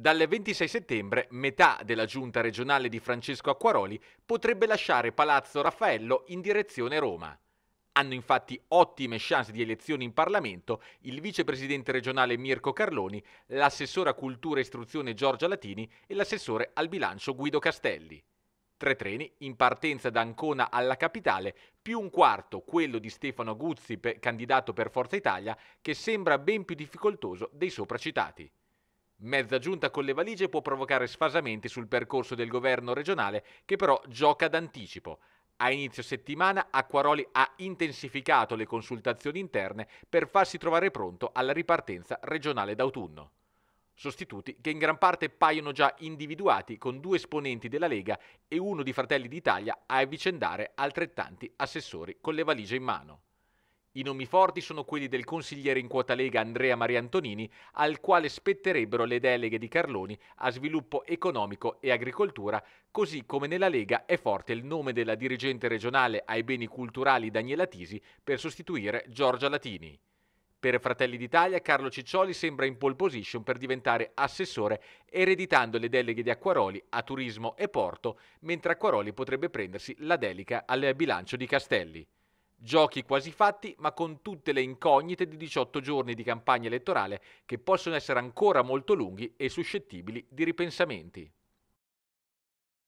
Dal 26 settembre metà della giunta regionale di Francesco Acquaroli potrebbe lasciare Palazzo Raffaello in direzione Roma. Hanno infatti ottime chance di elezioni in Parlamento il vicepresidente regionale Mirko Carloni, l'assessore a cultura e istruzione Giorgia Latini e l'assessore al bilancio Guido Castelli. Tre treni in partenza da Ancona alla capitale, più un quarto quello di Stefano Guzzi, candidato per Forza Italia, che sembra ben più difficoltoso dei sopracitati. Mezza giunta con le valigie può provocare sfasamenti sul percorso del governo regionale che però gioca d'anticipo. A inizio settimana Acquaroli ha intensificato le consultazioni interne per farsi trovare pronto alla ripartenza regionale d'autunno. Sostituti che in gran parte paiono già individuati con due esponenti della Lega e uno di Fratelli d'Italia a avvicendare altrettanti assessori con le valigie in mano. I nomi forti sono quelli del consigliere in quota Lega Andrea Maria Antonini, al quale spetterebbero le deleghe di Carloni a sviluppo economico e agricoltura, così come nella Lega è forte il nome della dirigente regionale ai beni culturali Daniela Tisi per sostituire Giorgia Latini. Per Fratelli d'Italia Carlo Ciccioli sembra in pole position per diventare assessore ereditando le deleghe di Acquaroli a turismo e porto, mentre Acquaroli potrebbe prendersi la delega al bilancio di Castelli. Giochi quasi fatti, ma con tutte le incognite di 18 giorni di campagna elettorale che possono essere ancora molto lunghi e suscettibili di ripensamenti.